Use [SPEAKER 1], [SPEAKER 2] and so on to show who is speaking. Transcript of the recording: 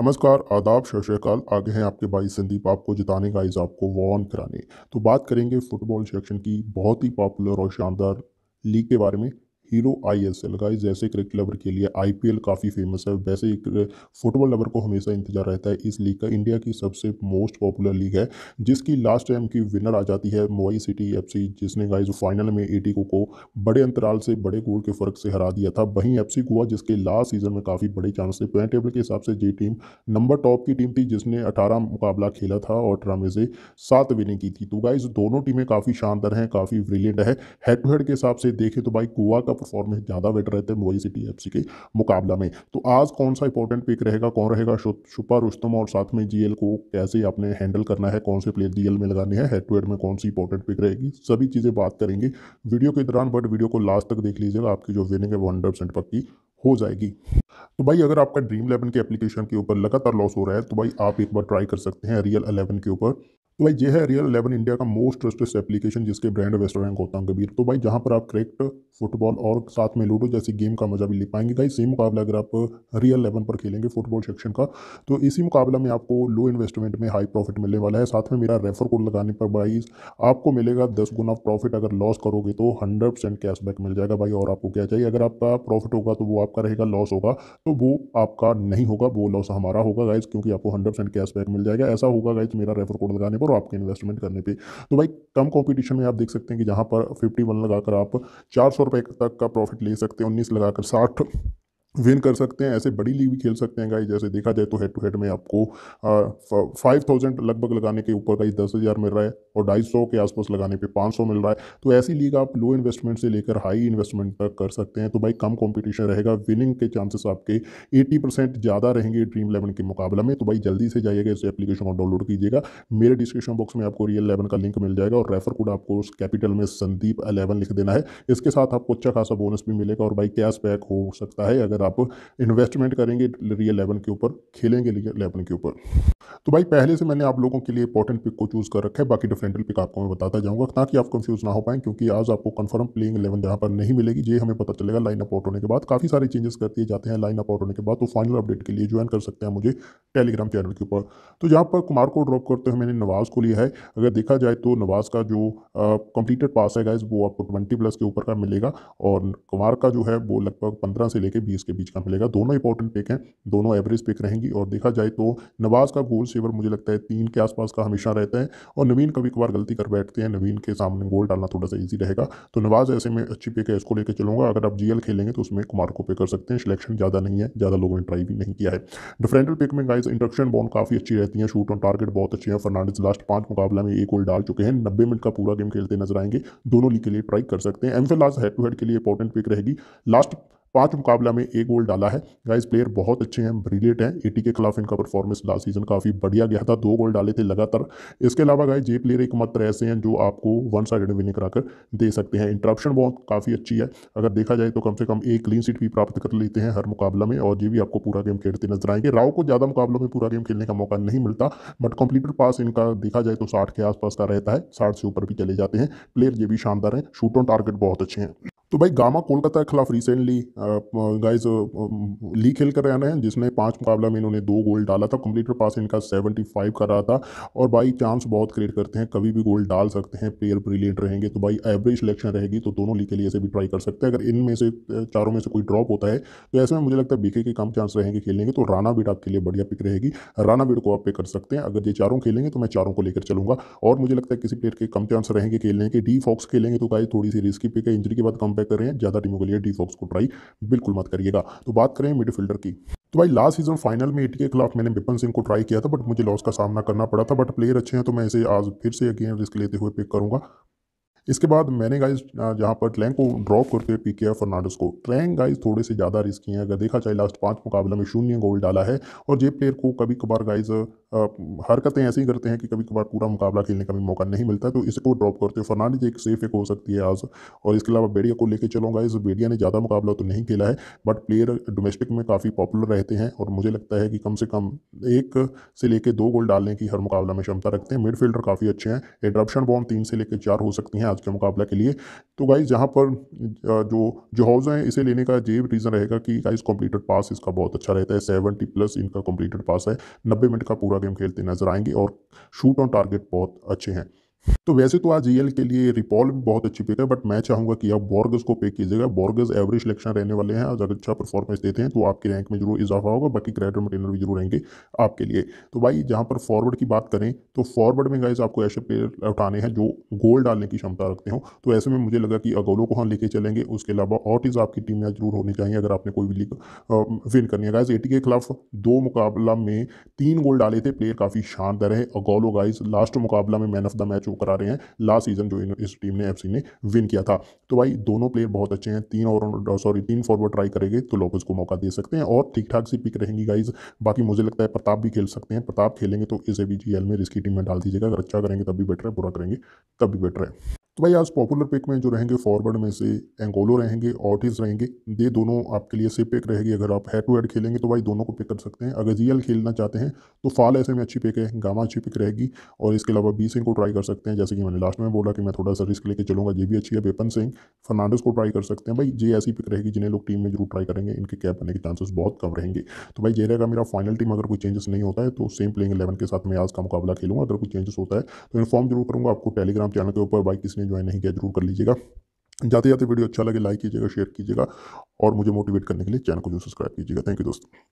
[SPEAKER 1] नमस्कार आदाब शशकाल आगे हैं आपके भाई संदीप आपको जिताने का इज आपको वॉन कराने तो बात करेंगे फुटबॉल सेक्शन की बहुत ही पॉपुलर और शानदार लीग के बारे में हीरो आई एस एल का जैसे क्रिकेट लवर के लिए आई पी एल काफ़ी फेमस है वैसे ही फुटबॉल लवर को हमेशा इंतजार रहता है इस लीग का इंडिया की सबसे मोस्ट पॉपुलर लीग है जिसकी लास्ट टाइम की विनर आ जाती है मुंबई सिटी एफ सी जिसने गाइज फाइनल में ए को, को बड़े अंतराल से बड़े गोल के फ़र्क से हरा दिया था वहीं एफ सी गोवा जिसके लास्ट सीजन में काफ़ी बड़े चांस थे पॉइंट टेबल के हिसाब से जी टीम नंबर टॉप की टीम थी जिसने अठारह मुकाबला खेला था और अठारह में से सात विनिंग की थी तो गाइज दोनों टीमें काफ़ी शानदार हैं काफ़ी ब्रिलियंट है हेड टू हेड के हिसाब से देखें तो भाई गोवा का का परफॉर्मेंस ज़्यादा बेटर रहते हैं मुंबई सिटी एफ के मुकाबला में तो आज कौन सा इंपॉर्टेंट पिक रहेगा कौन रहेगा शुपा रुस्तम और साथ में जी को कैसे आपने हैंडल करना है कौन से प्लेयर जी में लगाने हैं हेड टू हेड में कौन सी इंपॉर्टेंट पिक रहेगी सभी चीज़ें बात करेंगे वीडियो के दौरान बट वीडियो को लास्ट तक देख लीजिएगा आपकी जो विनिंग है वो हंड्रेड पक्की हो जाएगी तो भाई अगर आपका ड्रीम इलेवन के एप्लीकेशन के ऊपर लगातार लॉस हो रहा है तो भाई आप एक बार ट्राई कर सकते हैं रियल अलेवन के ऊपर तो भाई ये है रियल इलेवन इंडिया का मोस्ट ट्रस्टेड एप्लीकेशन जिसके ब्रांड वेस्ट बैंक होता है कबीर तो भाई जहाँ पर आप क्रिकेट फुटबॉल और साथ में लूडो जैसी गेम का मजा भी ले पाएंगे भाई सेम मुकाबला अगर आप रियल इलेवन पर खेलेंगे फुटबॉल सेक्शन का तो इसी मुकाबला में आपको लो इन्वेस्टमेंट में हाई प्रॉफिट मिलने वाला है साथ में मेरा रेफर कोड लगाने पर भाई आपको मिलेगा दस गुना प्रॉफिट अगर लॉस करोगे तो हंड्रेड परसेंट कैशबैक मिल जाएगा भाई और आपको क्या चाहिए अगर आपका प्रॉफिट होगा तो वो आपका रहेगा लॉस होगा तो वो आपका नहीं होगा वो लॉस हमारा होगा गाइज क्योंकि आपको हंड्रेड परसेंट कैशबैक मिल जाएगा ऐसा होगा गाइज मेरा रेफर कोड लगाने पर और आपके इन्वेस्टमेंट करने पे तो भाई कम कॉम्पिटिशन में आप देख सकते हैं कि जहाँ पर फिफ्टी वन लगाकर आप चार सौ रुपये तक का प्रॉफिट ले सकते हैं उन्नीस लगाकर साठ विन कर सकते हैं ऐसे बड़ी लीग भी खेल सकते हैं गाई जैसे देखा जाए तो हेड टू हेड में आपको फाइव थाउजेंड लगभग लगाने के ऊपर गाइज दस हज़ार मिल रहा है और ढाई सौ के आसपास लगाने पे पाँच सौ मिल रहा है तो ऐसी लीग आप लो इन्वेस्टमेंट से लेकर हाई इन्वेस्टमेंट तक कर सकते हैं तो भाई कम कॉम्पिटिशन रहेगा विनिंग के चांसेस आपके एटी परसेंट ज़्यादा रहेंगे ड्रीम इलेवन के मुकाबले में तो भाई जल्दी से जाइएगा इस एप्लीकेशन को डाउनलोड कीजिएगा मेरे डिस्क्रिप्शन बॉक्स में आपको रियल इलेवन का लिंक मिल जाएगा और रेफर कोड आपको उस कैपिटल में संदीप अलेवन लिख देना है इसके साथ आपको अच्छा खासा बोनस भी मिलेगा और भाई बैक हो सकता है अगर आप इन्वेस्टमेंट करेंगे रियल लेवल के ऊपर खेलेंगे रियल लेवल के ऊपर तो भाई पहले से मैंने आप लोगों के लिए इंपॉर्टेंट पिक को चूज़ कर रखा है बाकी डिफरेंटल पिक आपको मैं बताता जाऊंगा ताकि आप कंफ्यूज ना हो पाएँ क्योंकि आज आपको कंफर्म प्लेइंग इलेवन यहाँ पर नहीं मिलेगी ये हमें पता चलेगा लाइन अप आउट होने के बाद काफ़ी सारे चेंजेस कर दिए जाते हैं लाइन अप आउट होने के बाद तो फाइनल अपडेट के लिए ज्वाइन कर सकते हैं मुझे टेलीग्राम चैनल के ऊपर तो जहाँ पर कुमार को ड्रॉप करते हुए मैंने नवाज़ को लिया है अगर देखा जाए तो नवाज़ का जो कंप्लीटेड पास है गाइज वो आपको ट्वेंटी प्लस के ऊपर का मिलेगा और कुमार का जो है वो लगभग पंद्रह से लेकर बीस के बीच का मिलेगा दोनों इंपॉर्टेंट पिक हैं दोनों एवरेज पिक रहेंगी और देखा जाए तो नवाज का गोल सेवर मुझे लगता है तीन के आसपास का हमेशा रहता है और नवीन कभी कभार गलती कर बैठते हैं नवीन के सामने गोल डालना थोड़ा सा ईजी रहेगा तो नवाज ऐसे में अच्छी पिक है इसको लेकर चलूंगा अगर आप जी खेलेंगे तो उसमें कुमार को पे कर सकते हैं सिलेक्शन ज़्यादा नहीं है ज़्यादा लोगों ने ट्राई भी नहीं किया है डिफरेंटल पिक में गाइज इंडक्शन बॉल काफ़ी अच्छी रहती है शूट ऑन टारगेट बहुत अच्छे हैं फर्नांडिस लास्ट पाँच मुकाबला में एक गोल डाल चुके हैं नब्बे मिनट का पूरा गेम खेलते नजर आएंगे दोनों लीग के लिए ट्राई कर सकते हैं एम फिलहाल हेड टू हेड के लिए इंपॉर्टेंट पिक रहेगी लास्ट पांच मुकाबला में एक गोल डाला है गाइस प्लेयर बहुत अच्छे हैं ब्रिलियंट हैं एटी के खिलाफ इनका परफॉर्मेंस लास्ट सीजन काफ़ी बढ़िया गया था दो गोल डाले थे लगातार इसके अलावा गाइस ये प्लेयर एकमात्र ऐसे हैं जो आपको वन साइड विनिंग कराकर दे सकते हैं इंटरप्शन बहुत काफ़ी अच्छी है अगर देखा जाए तो कम से कम एक क्लीन सीट भी प्राप्त कर लेते हैं हर मुकाबला में और ये भी आपको पूरा गेम खेलते नजर आएंगे राव को ज़्यादा मुकाबलों में पूरा गेम खेलने का मौका नहीं मिलता बट कंप्लीटर पास इनका देखा जाए तो साठ के आसपास का रहता है साठ से ऊपर भी चले जाते हैं प्लेयर ये भी शानदार हैं शूट ऑन टारगेट बहुत अच्छे हैं तो भाई गामा कोलकाता के खिलाफ रिसेंटली गाइज लीग खेल कर रहे हैं जिसमें पांच मुकाबला में इन्होंने दो गोल डाला था कंप्लीटर पास इनका 75 कर रहा था और भाई चांस बहुत क्रिएट करते हैं कभी भी गोल डाल सकते हैं प्लेयर ब्रिलियंट रहेंगे तो भाई एवरेज सिलेक्शन रहेगी तो दोनों लीग के लिए ऐसे भी ट्राई कर सकते हैं अगर इनमें से चारों में से कोई ड्रॉप होता है तो ऐसे में मुझे लगता है बीके के कम चांस रहेंगे खेलेंगे तो राना बीट आपके लिए बढ़िया पिक रहेगी राना बीट को आप पे कर सकते हैं अगर ये चारों खेलेंगे तो मैं चारों को लेकर चलूंगा और मुझे लगता है किसी प्लेयर के कम चांस रहेंगे खेलने के डी फॉक्स खेलेंगे तो गाइज थोड़ी सी रिस्की पिक है इंजरी के बाद कम कंपेयर कर रहे हैं ज़्यादा टीमों के लिए डी सॉक्स को ट्राई बिल्कुल मत करिएगा तो बात करें मिडफील्डर की तो भाई लास्ट सीजन फाइनल में एटी के खिलाफ मैंने बिपन सिंह को ट्राई किया था बट मुझे लॉस का सामना करना पड़ा था बट प्लेयर अच्छे हैं तो मैं इसे आज फिर से अगेन रिस्क लेते हुए पिक करूंगा इसके बाद मैंने गाइज जहाँ पर ट्रैंग को ड्रॉप करके पिक किया फर्नाडस को ट्रैंग गाइज थोड़े से ज़्यादा रिस्की हैं अगर देखा जाए लास्ट पाँच मुकाबला में शून्य गोल डाला है और जे प्लेयर को कभी कभार गाइज हरकतें ऐसी करते हैं कि कभी कभार पूरा मुकाबला खेलने का भी मौका नहीं मिलता तो इसको ड्रॉप करते हुए फर्नाडिज एक सेफ एक हो सकती है आज और इसके अलावा बेडिया को लेकर चलूँगा इस बेडिया ने ज़्यादा मुकाबला तो नहीं खेला है बट प्लेयर डोमेस्टिक में काफ़ी पॉपुलर रहते हैं और मुझे लगता है कि कम से कम एक से लेकर दो गोल डालने की हर मुकाबला में क्षमता रखते हैं मिडफील्डर काफ़ी अच्छे हैं इंटरप्शन बॉम तीन से लेकर चार हो सकती हैं आज के मुकाबला के लिए तो गाइज यहाँ पर जो जो हाउस हैं इसे लेने का ये रीज़न रहेगा कि गाइज कंप्लीटेड पास इसका बहुत अच्छा रहता है सेवेंटी प्लस इनका कंप्लीटेड पास है नब्बे मिनट का पूरा गेम खेलते नजर आएंगे और शूट ऑन टारगेट बहुत अच्छे हैं तो वैसे तो आज ईएल के लिए रिपॉल भी बहुत अच्छी पिक है बट मैं चाहूंगा कि आप बॉर्गस को पे कीजिएगा बॉर्गस एवरेज सिलेक्शन रहने वाले हैं अगर अच्छा परफॉर्मेंस देते हैं तो आपकी रैंक में जरूर इजाफा होगा बाकी क्रेडिट मटेनर भी जरूर रहेंगे आपके लिए तो भाई जहां पर फॉरवर्ड की बात करें तो फॉरवर्ड में गाइज आपको ऐसे प्लेयर उठाने हैं जो गोल डालने की क्षमता रखते हो तो ऐसे में मुझे लगा कि अगोलो को हम लेके चलेंगे उसके अलावा ऑटिज आपकी टीम में जरूर होनी चाहिए अगर आपने कोई भी लीग विन करनी है गाइज एटी के खिलाफ दो मुकाबला में तीन गोल डाले थे प्लेयर काफ़ी शानदार है अगोलो गाइज लास्ट मुकाबला में मैन ऑफ द मैच करा रहे हैं लास्ट सीजन जो इस टीम ने एफ ने विन किया था तो भाई दोनों प्लेयर बहुत अच्छे हैं तीन और सॉरी तीन फॉरवर्ड ट्राई करेंगे तो लोग उसको मौका दे सकते हैं और ठीक ठाक सी पिक रहेंगी गाइज बाकी मुझे लगता है प्रताप भी खेल सकते हैं प्रताप खेलेंगे तो इसे भी जी में रिस्की टीम में डाल दीजिएगा अगर अच्छा करेंगे तब भी बेटर है बुरा करेंगे तब भी बेटर है तो भाई आज पॉपुलर पिक में जो रहेंगे फॉरवर्ड में से एंगोलो रहेंगे ऑटिस रहेंगे ये दोनों आपके लिए सेफ पिक रहेगी अगर आप हेड टू हेड खेलेंगे तो भाई दोनों को पिक कर सकते हैं अगर जीएल खेलना चाहते हैं तो फाल ऐसे में अच्छी पिक है गामा अच्छी पिक रहेगी और इसके अलावा बी सिंह को ट्राई कर सकते हैं जैसे कि मैंने लास्ट में बोला कि मैं थोड़ा सा रिस्क लेकर चलूँगा ये भी अच्छी है बेपन सिंह फर्नांडिस को ट्राई कर सकते हैं भाई ये ऐसी पिक रहेगी जिन्हें लोग टीम में जरूर ट्राई करेंगे इनके कैप बनने के चांसेस बहुत कम रहेंगे तो भाई ये रहेगा मेरा फाइनल टीम अगर कोई चेंजेस नहीं होता है तो सेम प्लेइंग एलेवन के साथ मैं आज का मुकाबला खेलूँगा अगर कोई चेंजेस होता है तो इन्फॉर्म जरूर करूँगा आपको टेलीग्राम चैनल के ऊपर भाई किसने हैं ज्वाइन नहीं किया जरूर कर लीजिएगा जाते जाते वीडियो अच्छा लगे लाइक कीजिएगा शेयर कीजिएगा और मुझे मोटिवेट करने के लिए चैनल को जो सब्सक्राइब कीजिएगा थैंक यू दोस्तों